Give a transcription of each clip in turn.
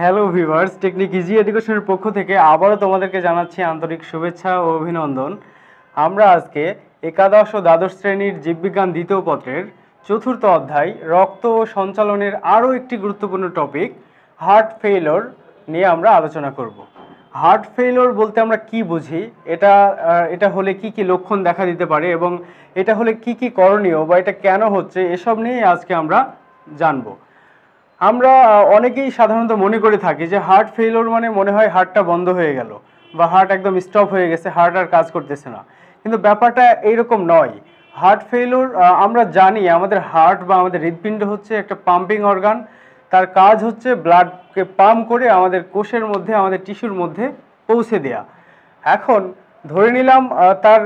hello viewers technique easy এডুকেশনের পক্ষ থেকে আবারও তোমাদেরকে জানাচ্ছি আন্তরিক শুভেচ্ছা ও অভিনন্দন আমরা আজকে একাদশ ও দ্বাদশ শ্রেণীর জীববিজ্ঞান দ্বিতীয় পত্রের চতুর্থ অধ্যায় রক্ত ও সঞ্চালনের আরও একটি গুরুত্বপূর্ণ টপিক হার্ট ফেইলর নিয়ে আমরা আলোচনা করব হার্ট ফেইলর বলতে আমরা কি বুঝি এটা এটা হলে কি কি লক্ষণ দেখা দিতে পারে এবং এটা হলে কি কি করণীয় বা এটা কেন হচ্ছে এসব নিয়ে আজকে আমরা জানবো আমরা অনেকেই সাধারণত মনে করে থাকি যে হার্ট ফেলোর মানে মনে হয় হার্টটা বন্ধ হয়ে গেল বা হার্ট একদম স্টপ হয়ে গেছে হার্ট আর কাজ করতেছে না কিন্তু ব্যাপারটা এইরকম নয় হার্ট ফেলোর আমরা জানি আমাদের হার্ট বা আমাদের হৃদপিণ্ড হচ্ছে একটা পাম্পিং অর্গান তার কাজ হচ্ছে ব্লাডকে পাম্প করে আমাদের কোষের মধ্যে আমাদের টিস্যুর মধ্যে পৌঁছে দেয়া এখন ধরে নিলাম তার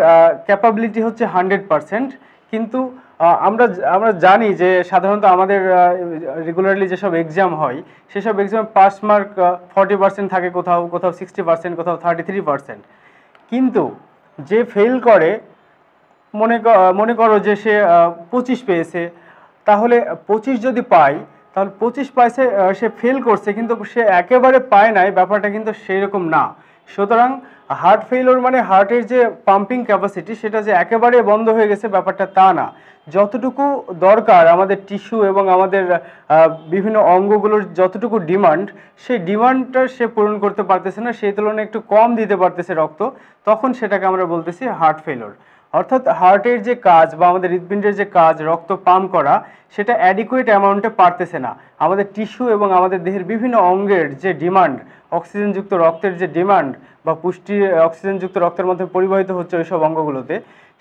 ক্যাপাবিলিটি হচ্ছে হান্ড্রেড পারসেন্ট কিন্তু আমরা আমরা জানি যে সাধারণত আমাদের রেগুলারলি যেসব এক্সাম হয় সেসব এক্সামে পাস মার্ক ফর্টি পার্সেন্ট থাকে কোথাও কোথাও সিক্সটি পার্সেন্ট কোথাও থার্টি থ্রি পার্সেন্ট কিন্তু যে ফেল করে মনে মনে করো যে সে পঁচিশ পেয়েছে তাহলে পঁচিশ যদি পায় তাহলে পঁচিশ পাইছে সে ফেল করছে কিন্তু সে একেবারে পায় নাই ব্যাপারটা কিন্তু সেই রকম না সুতরাং হার্ট ফেলোর মানে হার্টের যে পাম্পিং ক্যাপাসিটি সেটা যে একেবারে বন্ধ হয়ে গেছে ব্যাপারটা তা না যতটুকু দরকার আমাদের টিস্যু এবং আমাদের বিভিন্ন অঙ্গগুলোর যতটুকু ডিমান্ড সেই ডিমান্ডটা সে পূরণ করতে পারতেছে না সেই তুলনায় একটু কম দিতে পারতেছে রক্ত তখন সেটাকে আমরা বলতেছি হার্ট ফেলোর অর্থাৎ হার্টের যে কাজ বা আমাদের হৃদপিণ্ডের যে কাজ রক্ত পাম করা সেটা অ্যাডিকুয়েট অ্যামাউন্টে পারতেছে না আমাদের টিস্যু এবং আমাদের দেহের বিভিন্ন অঙ্গের যে ডিমান্ড অক্সিজেনযুক্ত রক্তের যে ডিমান্ড বা পুষ্টি অক্সিজেনযুক্ত রক্তের মধ্যে পরিবাহিত হচ্ছে ওই সব অঙ্গগুলোতে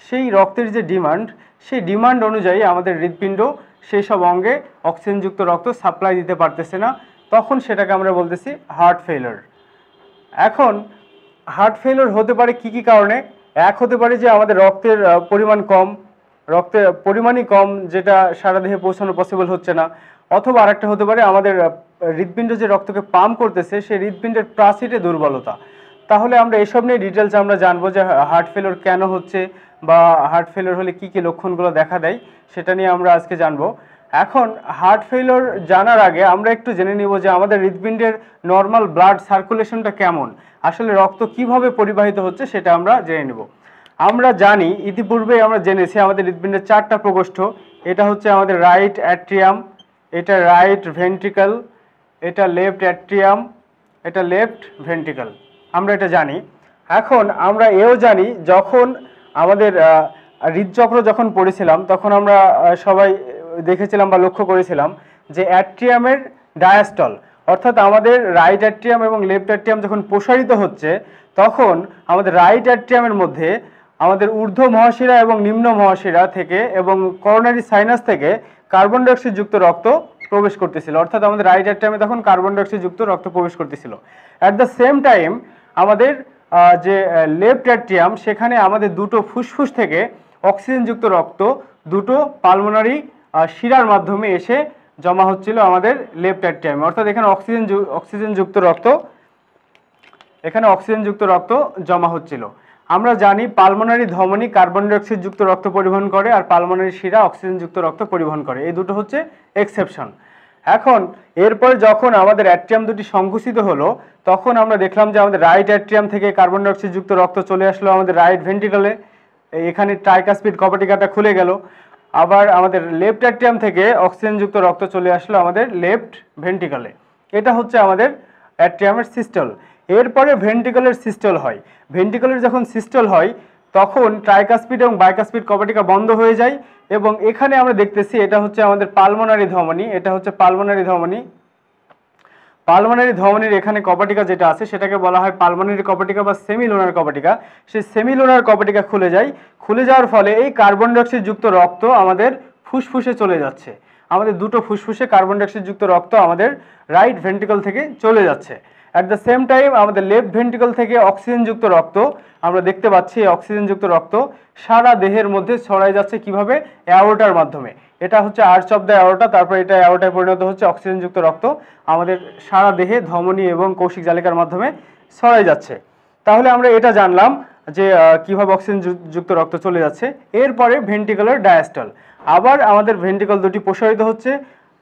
সেই রক্তের যে ডিমান্ড সেই ডিমান্ড অনুযায়ী আমাদের হৃৎপিণ্ড সেই সব অঙ্গে অক্সিজেনযুক্ত রক্ত সাপ্লাই দিতে পারতেছে না তখন সেটাকে আমরা বলতেছি হার্ট ফেলার এখন হার্ট ফেলার হতে পারে কি কি কারণে এক হতে পারে যে আমাদের রক্তের পরিমাণ কম রক্তের পরিমাণই কম যেটা সারা দেহে পৌঁছানো পসিবল হচ্ছে না অথবা আরেকটা হতে পারে আমাদের হৃদপিণ্ড যে রক্তকে পাম্প করতেছে সেই হৃদপিণ্ডের প্রাচীরে দুর্বলতা তাহলে আমরা এসব নিয়ে ডিটেলস আমরা জানবো যে হার্ট ফেলোর কেন হচ্ছে বা হার্ট ফেলোর হলে কি কি লক্ষণগুলো দেখা দেয় সেটা নিয়ে আমরা আজকে জানবো এখন হার্ট ফেলোর জানার আগে আমরা একটু জেনে নিব যে আমাদের হৃদপিণ্ডের নর্মাল ব্লাড সার্কুলেশনটা কেমন আসলে রক্ত কিভাবে পরিবাহিত হচ্ছে সেটা আমরা জেনে নিব আমরা জানি ইতিপূর্বে আমরা জেনেছি আমাদের হৃদপিণ্ডের চারটা প্রকোষ্ঠ এটা হচ্ছে আমাদের রাইট অ্যাট্রিয়াম এটা রাইট ভেন্ট্রিকাল এটা লেফট অ্যাট্রিয়াম এটা লেফট ভেন্টিকাল আমরা এটা জানি এখন আমরা এও জানি যখন আমাদের হৃদচক্র যখন পড়েছিলাম তখন আমরা সবাই দেখেছিলাম বা লক্ষ্য করেছিলাম যে অ্যাট্রিয়ামের ডায়াস্টল অর্থাৎ আমাদের রাইট অ্যাট্রিয়াম এবং লেফট অ্যাট্রিয়াম যখন প্রসারিত হচ্ছে তখন আমাদের রাইট অ্যাট্রিয়ামের মধ্যে আমাদের ঊর্ধ্ব মহাশিরা এবং নিম্ন মহাশিরা থেকে এবং করোনারি সাইনাস থেকে কার্বন ডাইঅক্সাইডযুক্ত রক্ত প্রবেশ করতেছিল অর্থাৎ আমাদের রাইট টাইমে তখন কার্বন ডাইঅক্সাইড যুক্ত রক্ত প্রবেশ করতেছিল অ্যাট দ্য সেম টাইম আমাদের যে লেফট অ্যাট্রিয়াম সেখানে আমাদের দুটো ফুসফুস থেকে অক্সিজেনযুক্ত রক্ত দুটো পালমোনারি শিরার মাধ্যমে এসে জমা হচ্ছিল আমাদের লেফট অ্যাট্রিয়ামে অর্থাৎ এখানে অক্সিজেন অক্সিজেনযুক্ত রক্ত এখানে অক্সিজেনযুক্ত রক্ত জমা হচ্ছিল আমরা জানি পালমোনারি ধমনী কার্বন ডাইঅক্সাইড যুক্ত রক্ত পরিবহন করে আর পালমোনারি শিরা অক্সিজেন যুক্ত রক্ত পরিবহন করে এই দুটো হচ্ছে এক্সেপশন এখন এরপরে যখন আমাদের অ্যাট্রিয়াম দুটি সংকুচিত হলো তখন আমরা দেখলাম যে আমাদের রাইট অ্যাট্রিয়াম থেকে কার্বন ডাইঅক্সাইড যুক্ত রক্ত চলে আসলো আমাদের রাইট ভেন্টিকলে এখানে ট্রাইকাসপিড কপাটিকাটা খুলে গেল আবার আমাদের লেফট অ্যাট্রিয়াম থেকে অক্সিজেনযুক্ত রক্ত চলে আসলো আমাদের লেফট ভেন্টিকলে এটা হচ্ছে আমাদের অ্যাট্রিয়ামের সিস্টল এরপরে ভেন্টিকলের সিস্টল হয় ভেন্টিকলের যখন সিস্টল হয় তখন ট্রাইকাসপিড এবং বাইকাসপিড কপাটিকা বন্ধ হয়ে যায় এবং এখানে আমরা দেখতেছি এটা হচ্ছে আমাদের পালমোনারি ধমনি এটা হচ্ছে পালমোনারি ধমনী পালমোনারি ধমনির এখানে কপাটিকা যেটা আছে সেটাকে বলা হয় পালমোনারি কপাটিকা বা সেমিলোনার কপাটিকা সেই সেমিলোনার কপাটিকা খুলে যায় খুলে যাওয়ার ফলে এই কার্বন ডাইঅক্সাইড যুক্ত রক্ত আমাদের ফুসফুসে চলে যাচ্ছে আমাদের দুটো ফুসফুসে কার্বন ডাইঅক্সাইড যুক্ত রক্ত আমাদের রাইট ভেন্টিকল থেকে চলে যাচ্ছে অ্যাট দ্য সেম টাইম আমাদের লেফট ভেন্টিকল থেকে অক্সিজেনযুক্ত রক্ত আমরা দেখতে পাচ্ছি এই অক্সিজেনযুক্ত রক্ত সারা দেহের মধ্যে ছড়াই যাচ্ছে কিভাবে অ্যাওটার মাধ্যমে এটা হচ্ছে আর্চ অফ দ্য অ্যাওটা তারপর এটা অ্যাওটায় পরিণত হচ্ছে অক্সিজেনযুক্ত রক্ত আমাদের সারা দেহে ধমনী এবং কৌশিক জালিকার মাধ্যমে ছড়াই যাচ্ছে তাহলে আমরা এটা জানলাম যে কীভাবে অক্সিজেন যুক্ত রক্ত চলে যাচ্ছে এরপরে ভেন্টিকলের ডায়াস্টল আবার আমাদের ভেন্টিকল দুটি প্রসারিত হচ্ছে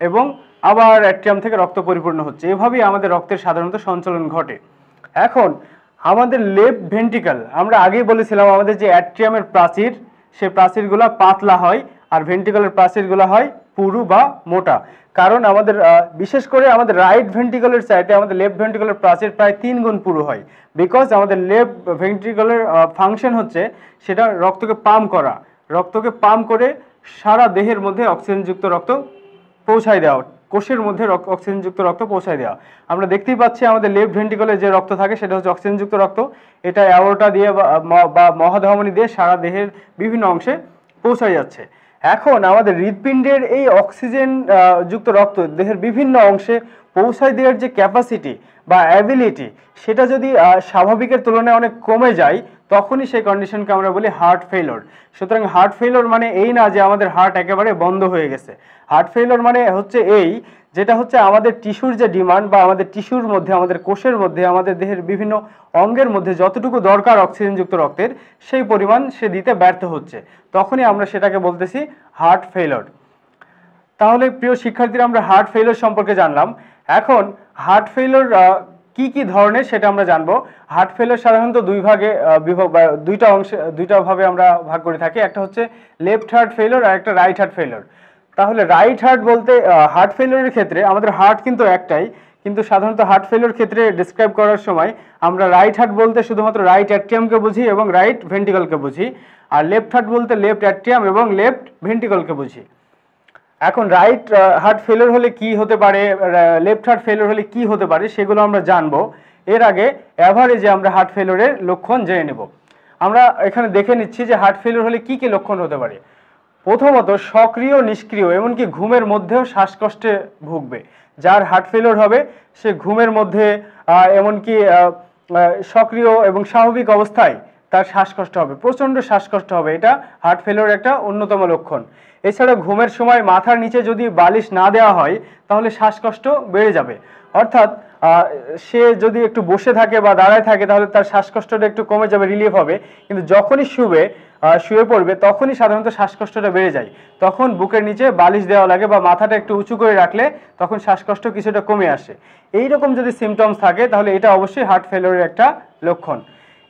এবং আবার অ্যাট্রিয়াম থেকে রক্ত পরিপূর্ণ হচ্ছে এভাবেই আমাদের রক্তের সাধারণত সঞ্চালন ঘটে এখন আমাদের লেপ ভেন্টিকাল আমরা আগেই বলেছিলাম আমাদের যে অ্যাট্রিয়ামের প্রাচীর সে প্রাচীরগুলো পাতলা হয় আর ভেন্টিকলের প্রাচীরগুলো হয় পুরু বা মোটা কারণ আমাদের বিশেষ করে আমাদের রাইট ভেন্টিকলের সাইডে আমাদের লেফট ভেন্টিকলের প্রাচীর প্রায় তিন গুণ পুরু হয় বিকজ আমাদের লেফট ভেন্টিকলের ফাংশন হচ্ছে সেটা রক্তকে পাম্প করা রক্তকে পাম্প করে সারা দেহের মধ্যে অক্সিজেনযুক্ত রক্ত পৌঁছায় দেওয়া কোষের মধ্যে অক্সিজেনযুক্ত রক্ত পৌঁছায় দেওয়া আমরা দেখতেই পাচ্ছি আমাদের লেফট ভেন্টিকলে যে রক্ত থাকে সেটা হচ্ছে অক্সিজেনযুক্ত রক্ত এটা অ্যাওরোটা দিয়ে বা মহাধমনি দিয়ে সারা দেহের বিভিন্ন অংশে পৌঁছায় যাচ্ছে এখন আমাদের হৃদপিণ্ডের এই অক্সিজেন যুক্ত রক্ত দেহের বিভিন্ন অংশে পৌঁছায় দেওয়ার যে ক্যাপাসিটি বা অ্যাবিলিটি সেটা যদি স্বাভাবিকের তুলনায় অনেক কমে যায় তখনই সেই কন্ডিশনকে আমরা বলি হার্ট ফেলোর সুতরাং হার্ট ফেলোর মানে এই না যে আমাদের হার্ট একেবারে বন্ধ হয়ে গেছে হার্ট ফেলোর মানে হচ্ছে এই যেটা হচ্ছে আমাদের টিস্যুর যে ডিমান্ড বা আমাদের টিস্যুর মধ্যে আমাদের কোষের মধ্যে আমাদের দেহের বিভিন্ন অঙ্গের মধ্যে যতটুকু দরকার অক্সিজেনযুক্ত রক্তের সেই পরিমাণ সে দিতে ব্যর্থ হচ্ছে তখনই আমরা সেটাকে বলতেছি হার্ট ফেলোর তাহলে প্রিয় শিক্ষার্থীরা আমরা হার্ট ফেলোর সম্পর্কে জানলাম এখন হার্ট ফেলোর কী কী ধরনের সেটা আমরা জানবো হার্ট ফেলোর সাধারণত দুই ভাগে দুইটা অংশে দুইটাভাবে আমরা ভাগ করে থাকি একটা হচ্ছে লেফট হার্ট ফেলোর আর একটা রাইট হার্ট ফেলোর তাহলে রাইট হার্ট বলতে হার্ট ফেলোরের ক্ষেত্রে আমাদের হার্ট কিন্তু একটাই কিন্তু সাধারণত হার্ট ফেলোর ক্ষেত্রে ডিসক্রাইব করার সময় আমরা রাইট হার্ট বলতে শুধুমাত্র রাইট অ্যাট্রিয়ামকে বুঝি এবং রাইট ভেন্টিকলকে বুঝি আর লেফট হার্ট বলতে লেফট অ্যাট্রিয়াম এবং লেফট ভেন্টিকলকে বুঝি এখন রাইট হার্ট ফেলিওর হলে কি হতে পারে লেফট হার্ট ফেলিওর হলে কি হতে পারে সেগুলো আমরা জানবো এর আগে অ্যাভারেজে আমরা হার্ট ফেলোরের লক্ষণ জেনে নেব আমরা এখানে দেখে নিচ্ছি যে হার্ট ফেলোর হলে কি কি লক্ষণ হতে পারে প্রথমত সক্রিয় নিষ্ক্রিয় এমনকি ঘুমের মধ্যেও শ্বাসকষ্টে ভুগবে যার হার্ট ফেলোর হবে সে ঘুমের মধ্যে এমনকি সক্রিয় এবং স্বাভাবিক অবস্থায় তার শ্বাসকষ্ট হবে প্রচণ্ড শ্বাসকষ্ট হবে এটা হার্ট ফেলোর একটা অন্যতম লক্ষণ এছাড়া ঘুমের সময় মাথার নিচে যদি বালিশ না দেওয়া হয় তাহলে শ্বাসকষ্ট বেড়ে যাবে অর্থাৎ সে যদি একটু বসে থাকে বা দাঁড়ায় থাকে তাহলে তার শ্বাসকষ্টটা একটু কমে যাবে রিলিফ হবে কিন্তু যখনই শুবে শুয়ে পড়বে তখনই সাধারণত শ্বাসকষ্টটা বেড়ে যায় তখন বুকের নিচে বালিশ দেওয়া লাগে বা মাথাটা একটু উঁচু করে রাখলে তখন শ্বাসকষ্ট কিছুটা কমে আসে এই রকম যদি সিমটমস থাকে তাহলে এটা অবশ্যই হার্ট ফেলোরের একটা লক্ষণ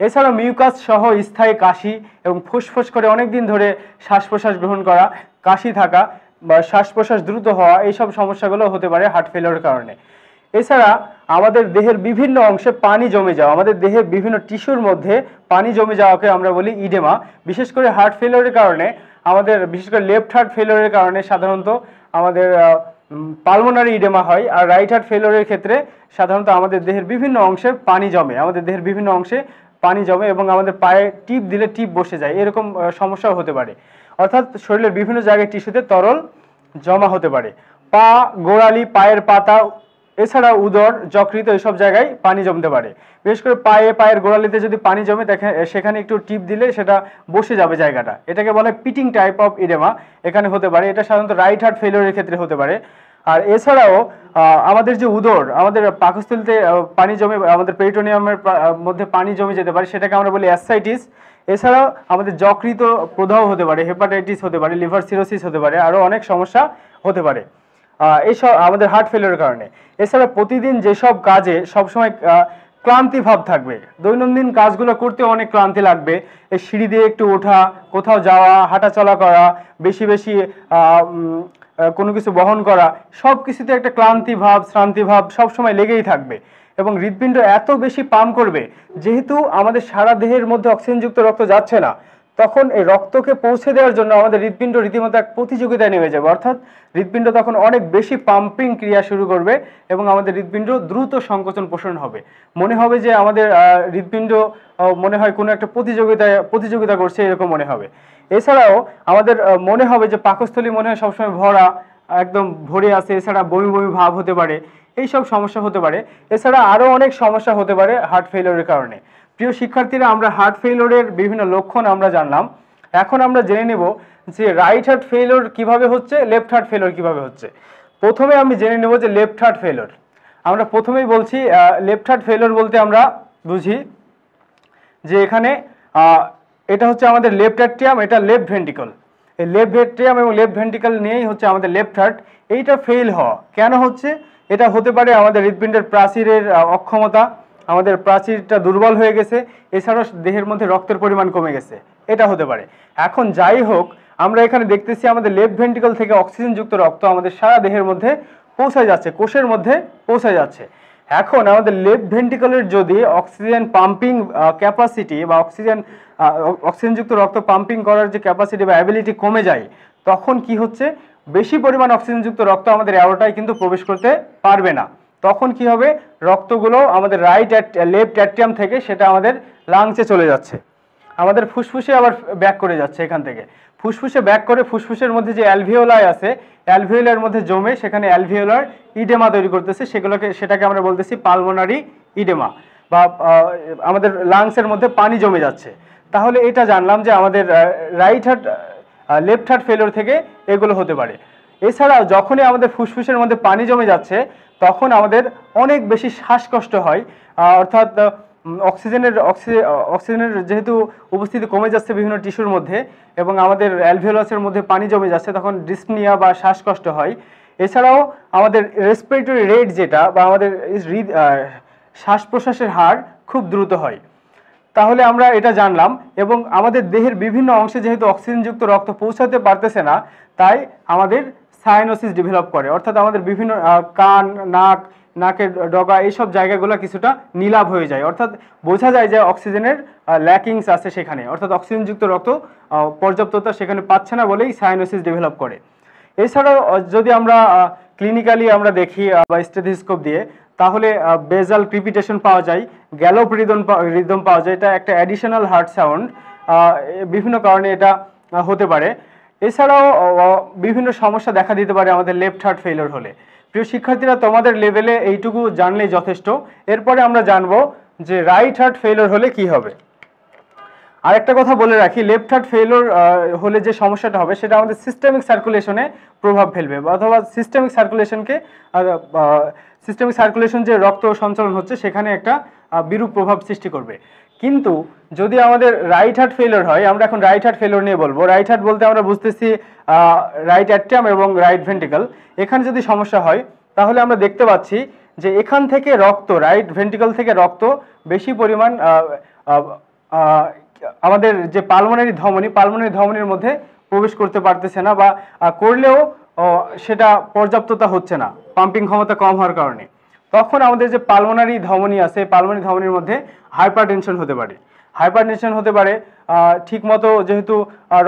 এছাড়া মিউকাস সহ স্থায়ী কাশি এবং ফুসফুস করে অনেক দিন ধরে শ্বাস প্রশ্বাস গ্রহণ করা কাশি থাকা বা শ্বাস প্রশ্বাস দ্রুত হওয়া এইসব সমস্যাগুলো হতে পারে হার্ট ফেলিওর কারণে এছাড়া আমাদের দেহের বিভিন্ন অংশে পানি জমে যাওয়া আমাদের দেহের বিভিন্ন টিস্যুর মধ্যে পানি জমে যাওয়াকে আমরা বলি ইডেমা বিশেষ করে হার্ট ফেলিওরের কারণে আমাদের বিশেষ করে লেফট হার্ট ফেলিওরের কারণে সাধারণত আমাদের পালমোনারি ইডেমা হয় আর রাইট হার্ট ফেলিওরের ক্ষেত্রে সাধারণত আমাদের দেহের বিভিন্ন অংশে পানি জমে আমাদের দেহের বিভিন্ন অংশে পানি জমে এবং আমাদের পায়ে টিপ দিলে টিপ বসে যায় এরকম সমস্যাও হতে পারে অর্থাৎ শরীরের বিভিন্ন জায়গায় টিস্যুতে তরল জমা হতে পারে পা গোড়ালি পায়ের পাতা এছাড়া উদর যকৃত এসব জায়গায় পানি জমতে পারে বিশেষ করে পায়ে পায়ের গোড়ালিতে যদি পানি জমে সেখানে একটু টিপ দিলে সেটা বসে যাবে জায়গাটা এটাকে বলা হয় পিটিং টাইপ অফ ইডেমা এখানে হতে পারে এটা সাধারণত রাইট হার্ট ফেলিওরের ক্ষেত্রে হতে পারে আর এছাড়াও আমাদের যে উদর আমাদের পাকস্থলিতে পানি জমে আমাদের পেরিটোনিয়ামের মধ্যে পানি জমে যেতে পারে সেটাকে আমরা বলি অ্যাসাইটিস এছাড়াও আমাদের যকৃত প্রদাহ হতে পারে হেপাটাইটিস হতে পারে লিভার সিরোসিস হতে পারে আরও অনেক সমস্যা হতে পারে এইসব আমাদের হার্ট ফেলিওর কারণে এছাড়া প্রতিদিন যেসব কাজে সবসময় ক্লান্তি ভাব থাকবে দৈনন্দিন কাজগুলো করতে অনেক ক্লান্তি লাগবে এই সিঁড়ি দিয়ে একটু ওঠা কোথাও যাওয়া হাঁটাচলা করা বেশি বেশি কোনো কিছু বহন করা সব কিছুতে একটা ক্লান্তি ভাব শ্রান্তি ভাব সবসময় লেগেই থাকবে এবং হৃদপিণ্ড এত বেশি পাম্প করবে যেহেতু আমাদের সারা দেহের মধ্যে অক্সিজেনযুক্ত রক্ত যাচ্ছে না তখন এই রক্তকে পৌঁছে দেওয়ার জন্য আমাদের হৃদপিণ্ড রীতিমতো এক প্রতিযোগিতায় নেমে যাবে অর্থাৎ হৃদপিণ্ড তখন অনেক বেশি পাম্পিং ক্রিয়া শুরু করবে এবং আমাদের হৃদপিণ্ড দ্রুত সংকোচন পোষণ হবে মনে হবে যে আমাদের হৃদপিণ্ড মনে হয় কোনো একটা প্রতিযোগিতায় প্রতিযোগিতা করছে এরকম মনে হবে এছাড়াও আমাদের মনে হবে যে পাকস্থলী মনে হয় সবসময় ভরা একদম ভরে আছে এছাড়া বমি বমি ভাব হতে পারে এই সব সমস্যা হতে পারে এছাড়া আরও অনেক সমস্যা হতে পারে হার্ট ফেলিওরের কারণে প্রিয় শিক্ষার্থীরা আমরা হার্ট ফেলিওরের বিভিন্ন লক্ষণ আমরা জানলাম এখন আমরা জেনে নেব যে রাইট হার্ট ফেলিওর কিভাবে হচ্ছে লেফট হার্ট ফেলিওর কিভাবে হচ্ছে প্রথমে আমি জেনে নেব যে লেফট হার্ট ফেলিওর আমরা প্রথমেই বলছি লেফট হার্ট ফেলিওর বলতে আমরা বুঝি যে এখানে এটা হচ্ছে আমাদের লেফট অ্যাট্রিয়াম এটা লেফট ভেন্টিকল এই লেফট ভেট্রিয়াম এবং লেফট ভেন্টিকল নিয়েই হচ্ছে আমাদের লেফট হার্ট এইটা ফেল হওয়া কেন হচ্ছে এটা হতে পারে আমাদের হৃদপিণ্ডের প্রাচীরের অক্ষমতা আমাদের প্রাচীরটা দুর্বল হয়ে গেছে এছাড়াও দেহের মধ্যে রক্তের পরিমাণ কমে গেছে এটা হতে পারে এখন যাই হোক আমরা এখানে দেখতেছি আমাদের লেফট ভেন্টিকল থেকে অক্সিজেনযুক্ত রক্ত আমাদের সারা দেহের মধ্যে পৌঁছায় যাচ্ছে কোষের মধ্যে পৌঁছায় যাচ্ছে এখন আমাদের লেফট ভেন্টিকলের যদি অক্সিজেন পাম্পিং ক্যাপাসিটি বা অক্সিজেন অক্সিজেনযুক্ত রক্ত পাম্পিং করার যে ক্যাপাসিটি বা অ্যাবিলিটি কমে যায় তখন কি হচ্ছে বেশি পরিমাণ অক্সিজেনযুক্ত রক্ত আমাদের অ্যারোটায় কিন্তু প্রবেশ করতে পারবে না তখন কি হবে রক্তগুলো আমাদের রাইট লেফট অ্যাট্রিয়াম থেকে সেটা আমাদের লাংসে চলে যাচ্ছে আমাদের ফুসফুসে আবার ব্যাক করে যাচ্ছে এখান থেকে ফুসফুসে ব্যাক করে ফুসফুসের মধ্যে যে অ্যালভিওলাই আছে অ্যালভিওলার মধ্যে জমে সেখানে অ্যালভিওলার ইডেমা তৈরি করতেছে সেগুলোকে সেটাকে আমরা বলতেছি পালমোনারি ইডেমা বা আমাদের লাংসের মধ্যে পানি জমে যাচ্ছে তাহলে এটা জানলাম যে আমাদের right heart left heart failure থেকে এগুলো হতে পারে এছাড়া যখনই আমাদের ফুসফুসের মধ্যে পানি জমে যাচ্ছে তখন আমাদের অনেক বেশি শ্বাসকষ্ট হয় অর্থাৎ অক্সিজেনের অক্সিজেনের যেহেতু উপস্থিতি কমে যাচ্ছে বিভিন্ন টিস্যুর মধ্যে এবং আমাদের অ্যালভিওলাসের মধ্যে পানি জমে যাচ্ছে তখন ডিসপনিয়া বা শ্বাসকষ্ট হয় এছাড়াও আমাদের রেসপিরেটরি রেট যেটা বা আমাদের শ্বাস প্রশ্বাসের হার খুব দ্রুত হয় তাহলে আমরা এটা জানলাম এবং আমাদের দেহের বিভিন্ন অংশে যেহেতু অক্সিজেনযুক্ত রক্ত পৌঁছাতে পারতেছে না তাই আমাদের সায়নোসিস ডেভেলপ করে অর্থাৎ আমাদের বিভিন্ন কান নাক নাকের ডগা এইসব জায়গাগুলো কিছুটা নীলাভ হয়ে যায় অর্থাৎ বোঝা যায় যে অক্সিজেনের ল্যাকিংস আছে সেখানে অর্থাৎ অক্সিজেনযুক্ত রক্ত পর্যাপ্ততা সেখানে পাচ্ছে না বলেই সায়ানোসিস ডেভেলপ করে এছাড়াও যদি আমরা ক্লিনিক্যালি আমরা দেখি বা স্টেথিস্কোপ দিয়ে তাহলে বেজাল ক্রিপিটেশন পাওয়া যায় গ্যালোপ রিদম রিদম পাওয়া যায় এটা একটা অ্যাডিশনাল হার্ট সাউন্ড বিভিন্ন কারণে এটা হতে পারে এছাড়াও বিভিন্ন সমস্যা দেখা দিতে পারে আমাদের লেফট হার্ট ফেলিওর হলে প্রিয় শিক্ষার্থীরা তোমাদের লেভেলে এইটুকু জানলেই যথেষ্ট এরপরে আমরা জানব যে রাইট হার্ট ফেলোর হলে কি হবে আরেকটা কথা বলে রাখি লেফট হার্ট ফেলোর হলে যে সমস্যাটা হবে সেটা আমাদের সিস্টেমিক সার্কুলেশনে প্রভাব ফেলবে অথবা সিস্টেমিক সার্কুলেশনকে সিস্টেমিক সার্কুলেশন যে রক্ত সঞ্চালন হচ্ছে সেখানে একটা বিরূপ প্রভাব সৃষ্টি করবে কিন্তু যদি আমাদের রাইট হার্ট ফেলোর হয় আমরা এখন রাইট হার্ট ফেলোর নিয়ে বলবো রাইট হার্ট বলতে আমরা বুঝতেছি রাইট অ্যাট্রাম এবং রাইট ভেন্টিকল এখানে যদি সমস্যা হয় তাহলে আমরা দেখতে পাচ্ছি যে এখান থেকে রক্ত রাইট ভেন্টিকল থেকে রক্ত বেশি পরিমাণ আমাদের যে পালমোনারি ধমনী পালমোনারি ধমনির মধ্যে প্রবেশ করতে পারতেছে না বা করলেও সেটা পর্যাপ্ততা হচ্ছে না পাম্পিং ক্ষমতা কম হওয়ার কারণে তখন আমাদের যে পালমোনারি ধমনী আছে পালমোনারি ধমনির মধ্যে হাইপার টেনশন হতে পারে হাইপার টেনশন হতে পারে ঠিকমতো যেহেতু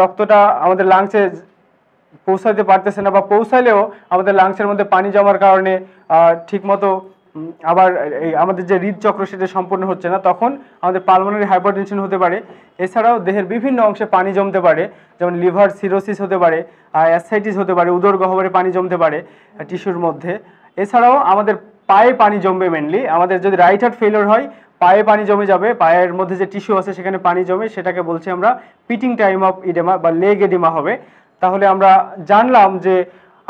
রক্তটা আমাদের লাংসে পৌঁছাইতে পারতেছে না বা পৌঁছাইলেও আমাদের লাংসের মধ্যে পানি জমার কারণে ঠিকমতো আবার এই আমাদের যে হৃদচক্র সেটা সম্পূর্ণ হচ্ছে না তখন আমাদের পালমোনারি হাইপারটেনশন হতে পারে এছাড়াও দেহের বিভিন্ন অংশে পানি জমতে পারে যেমন লিভার সিরোসিস হতে পারে অ্যাসাইটিস হতে পারে উদর গহবরে পানি জমতে পারে টিস্যুর মধ্যে এছাড়াও আমাদের পায়ে পানি জমবে মেনলি আমাদের যদি রাইট হার্ট ফেলিওর হয় পায়ে পানি জমে যাবে পায়ের মধ্যে যে টিস্যু আছে সেখানে পানি জমে সেটাকে বলছি আমরা পিটিং টাইম অফ ইডেমা বা লেগ এডিমা হবে তাহলে আমরা জানলাম যে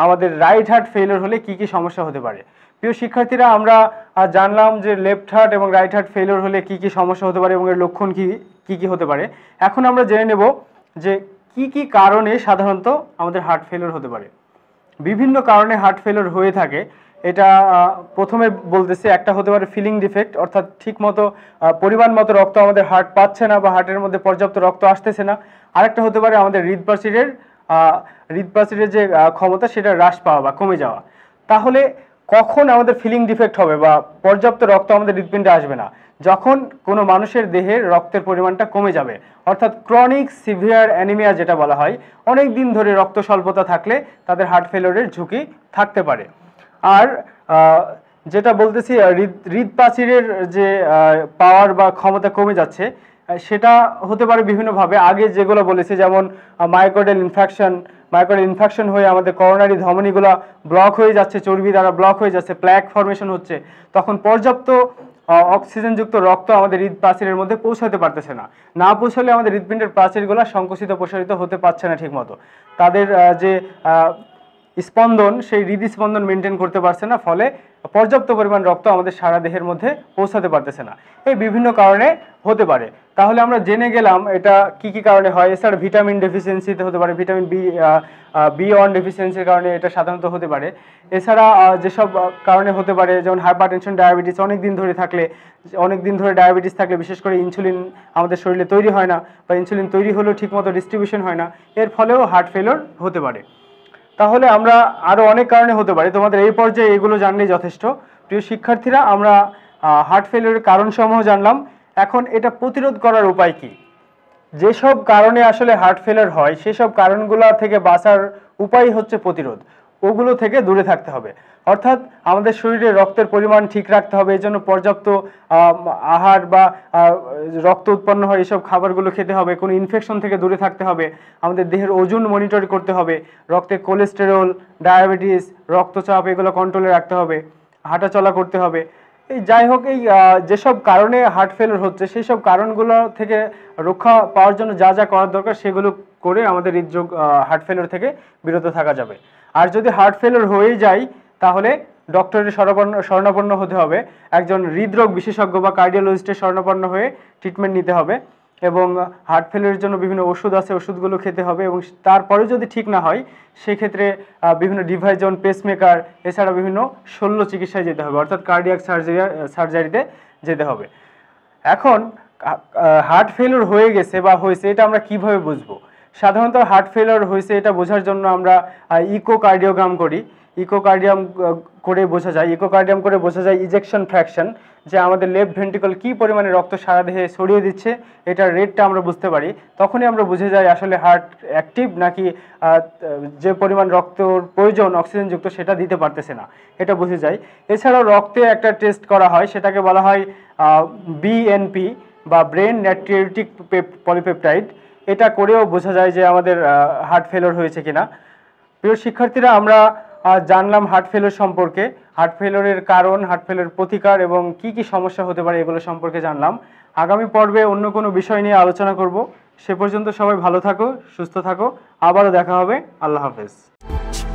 আমাদের রাইট হার্ট ফেলিওর হলে কি কি সমস্যা হতে পারে প্রিয় শিক্ষার্থীরা আমরা জানলাম যে লেফট হার্ট এবং রাইট হার্ট ফেলিওর হলে কি কি সমস্যা হতে পারে এবং এর লক্ষণ কি কি কি হতে পারে এখন আমরা জেনে নেব যে কি কি কারণে সাধারণত আমাদের হার্ট ফেলিওর হতে পারে বিভিন্ন কারণে হার্ট ফেলিওর হয়ে থাকে এটা প্রথমে বলতেছি একটা হতে পারে ফিলিং ডিফেক্ট অর্থাৎ ঠিক মতো পরিমাণ মতো রক্ত আমাদের হার্ট পাচ্ছে না বা হার্টের মধ্যে পর্যাপ্ত রক্ত আসতেছে না আরেকটা হতে পারে আমাদের হৃদপাচিরের হৃদপাচিরের যে ক্ষমতা সেটা হ্রাস পাওয়া বা কমে যাওয়া তাহলে কখন আমাদের ফিলিং ডিফেক্ট হবে বা পর্যাপ্ত রক্ত আমাদের হৃদপিণ্ডে আসবে না যখন কোনো মানুষের দেহে রক্তের পরিমাণটা কমে যাবে অর্থাৎ ক্রনিক সিভিয়ার অ্যানিমিয়া যেটা বলা হয় অনেক দিন ধরে রক্ত স্বল্পতা থাকলে তাদের হার্ট ফেলোরের ঝুঁকি থাকতে পারে আর যেটা বলতেছি হৃদ প্রাচীরের যে পাওয়ার বা ক্ষমতা কমে যাচ্ছে সেটা হতে পারে বিভিন্নভাবে আগে যেগুলো বলেছি যেমন মাইক্রোডেল ইনফেকশন মাইক্রোডেল ইনফেকশন হয়ে আমাদের করোনারি ধমনিগুলো ব্লক হয়ে যাচ্ছে চর্বি দ্বারা ব্লক হয়ে যাচ্ছে প্ল্যাক ফর্মেশন হচ্ছে তখন পর্যাপ্ত অক্সিজেনযুক্ত রক্ত আমাদের হৃদ প্রাচীরের মধ্যে পৌঁছাতে পারতেছে না না পৌঁছালে আমাদের হৃদপিণ্ডের প্রাচীরগুলো সংকুচিত প্রসারিত হতে পারছে না ঠিকমতো তাদের যে স্পন্দন সেই হৃদস্পন্দন মেনটেন করতে পারছে না ফলে পর্যাপ্ত পরিমাণ রক্ত আমাদের সারা দেহের মধ্যে পৌঁছাতে পারতেছে না এই বিভিন্ন কারণে হতে পারে তাহলে আমরা জেনে গেলাম এটা কি কি কারণে হয় এছাড়া ভিটামিন ডেফিসিয়েন্সিতে হতে পারে ভিটামিন বি বি ওয়ান ডেফিসিয়েন্সির কারণে এটা সাধারণত হতে পারে এছাড়া যেসব কারণে হতে পারে যেমন হাইপার টেনশন ডায়াবেটিস অনেক দিন ধরে থাকলে অনেক দিন ধরে ডায়াবেটিস থাকলে বিশেষ করে ইনসুলিন আমাদের শরীরে তৈরি হয় না বা ইনসুলিন তৈরি হলেও ঠিকমতো ডিস্ট্রিবিউশন হয় না এর ফলেও হার্ট ফেলোর হতে পারে তাহলে আমরা আরও অনেক কারণে হতে পারে তোমাদের এই পর্যায়ে এগুলো জানলেই যথেষ্ট প্রিয় শিক্ষার্থীরা আমরা হার্ট ফেলিওরের কারণসমূহ জানলাম এখন এটা প্রতিরোধ করার উপায় কি যেসব কারণে আসলে হার্ট ফেলার হয় সেসব কারণগুলো থেকে বাঁচার উপায় হচ্ছে প্রতিরোধ ওগুলো থেকে দূরে থাকতে হবে অর্থাৎ আমাদের শরীরে রক্তের পরিমাণ ঠিক রাখতে হবে এই জন্য পর্যাপ্ত আহার বা রক্ত উৎপন্ন হয় এসব খাবারগুলো খেতে হবে কোনো ইনফেকশন থেকে দূরে থাকতে হবে আমাদের দেহের ওজন মনিটর করতে হবে রক্তে কোলেস্টেরল ডায়াবেটিস রক্তচাপ এগুলো কন্ট্রোলে রাখতে হবে হাঁটাচলা করতে হবে এই যাই হোক এই যেসব কারণে হার্ট ফেলিওর হচ্ছে সেই সব কারণগুলো থেকে রক্ষা পাওয়ার জন্য যা যা করার দরকার সেগুলো করে আমাদের হৃদযোগ হার্ট ফেলিওর থেকে বিরত থাকা যাবে আর যদি হার্ট ফেলিওর হয়ে যায় তাহলে ডক্টরের স্বরপন্ন স্বর্ণাপন্ন হতে হবে একজন হৃদরোগ বিশেষজ্ঞ বা কার্ডিওলজিস্টের স্বর্ণাপন্ন হয়ে ট্রিটমেন্ট নিতে হবে এবং হার্ট ফেলের জন্য বিভিন্ন ওষুধ আছে ওষুধগুলো খেতে হবে এবং তারপরে যদি ঠিক না হয় সেক্ষেত্রে বিভিন্ন ডিভাইস পেসমেকার এছাড়া বিভিন্ন শল্য চিকিৎসায় যেতে হবে অর্থাৎ কার্ডিয়াক সার্জারি সার্জারিতে যেতে হবে এখন হার্ট ফেলোর হয়ে গেছে বা হয়েছে এটা আমরা কিভাবে বুঝবো সাধারণত হার্ট ফেলার হয়েছে এটা বোঝার জন্য আমরা ইকোকার্ডিওগ্রাম করি ইকোকার্ডিয়াম করে বোঝা যায় ইকোকার্ডিয়াম করে বোঝা যায় ইজেকশন ফ্র্যাকশন যে আমাদের লেফট ভেন্টিকল কী পরিমাণে রক্ত সারা দেহে ছড়িয়ে দিচ্ছে এটার রেটটা আমরা বুঝতে পারি তখনই আমরা বুঝে যাই আসলে হার্ট অ্যাক্টিভ নাকি যে পরিমাণ রক্তর প্রয়োজন অক্সিজেনযুক্ত সেটা দিতে পারতেছে না এটা বুঝে যায় এছাড়াও রক্তে একটা টেস্ট করা হয় সেটাকে বলা হয় বিএনপি বা ব্রেন ন্যাট্রিয়েটিক পলিপেপটাইড এটা করেও বোঝা যায় যে আমাদের হার্ট ফেলোর হয়েছে কিনা প্রিয় শিক্ষার্থীরা আমরা জানলাম হার্ট ফেলোর সম্পর্কে হার্ট ফেলোরের কারণ হার্ট ফেলোর প্রতিকার এবং কি কি সমস্যা হতে পারে এগুলো সম্পর্কে জানলাম আগামী পর্বে অন্য কোনো বিষয় নিয়ে আলোচনা করব সে পর্যন্ত সবাই ভালো থাকো সুস্থ থাকো আবারও দেখা হবে আল্লাহ হাফেজ